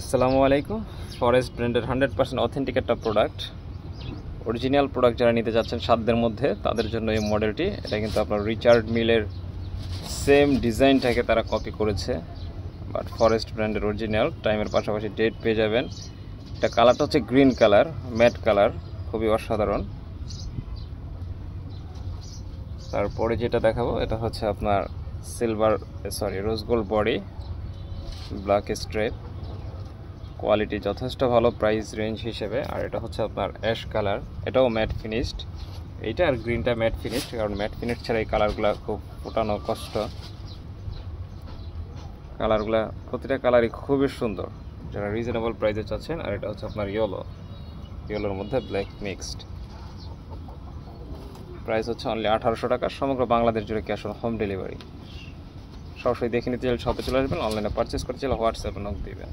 আসসালামু আলাইকুম ফরেস্ট ব্র্যান্ডের হান্ড্রেড পার্সেন্ট অথেন্টিক একটা প্রোডাক্ট অরিজিনাল প্রোডাক্ট যারা নিতে যাচ্ছেন সাধ্যের মধ্যে তাদের জন্য এই মডেলটি এটা কিন্তু আপনার রিচার্ড মিলের সেম ডিজাইনটাকে তারা কপি করেছে বাট ফরেস্ট ব্র্যান্ডের অরিজিনাল টাইমের পাশাপাশি ডেট পেয়ে যাবেন এটা কালারটা হচ্ছে গ্রিন কালার ম্যাট কালার খুবই অসাধারণ তারপরে যেটা দেখাবো এটা হচ্ছে আপনার silver sorry rose gold body black strap quality যথেষ্ট ভালো প্রাইস রেঞ্জ হিসেবে আর এটা হচ্ছে আপনার অ্যাশ কালার এটাও ম্যাট ফিনিশড এইটা আর গ্রিনটা ম্যাট ফিনিশড কারণ ম্যাট ফিনিশ ছাড়া এই কালারগুলো খুব ফোটানো কষ্ট কালারগুলো প্রতিটা কালারই খুবই সুন্দর যারা রিজনেবল প্রাইসে চাচ্ছেন আর এটা হচ্ছে আপনার ইয়েলো ইয়েলোর মধ্যে ব্ল্যাক মিক্সড প্রাইস হচ্ছে অনলি আঠারোশো টাকা সমগ্র বাংলাদেশ জুড়ে ক্যাশ অন হোম ডেলিভারি সরাসরি দেখে নিতে চাইলে শপে চলে আসবেন অনলাইনে পারচেস করতে চাইলে হোয়াটসঅ্যাপে নক দিবেন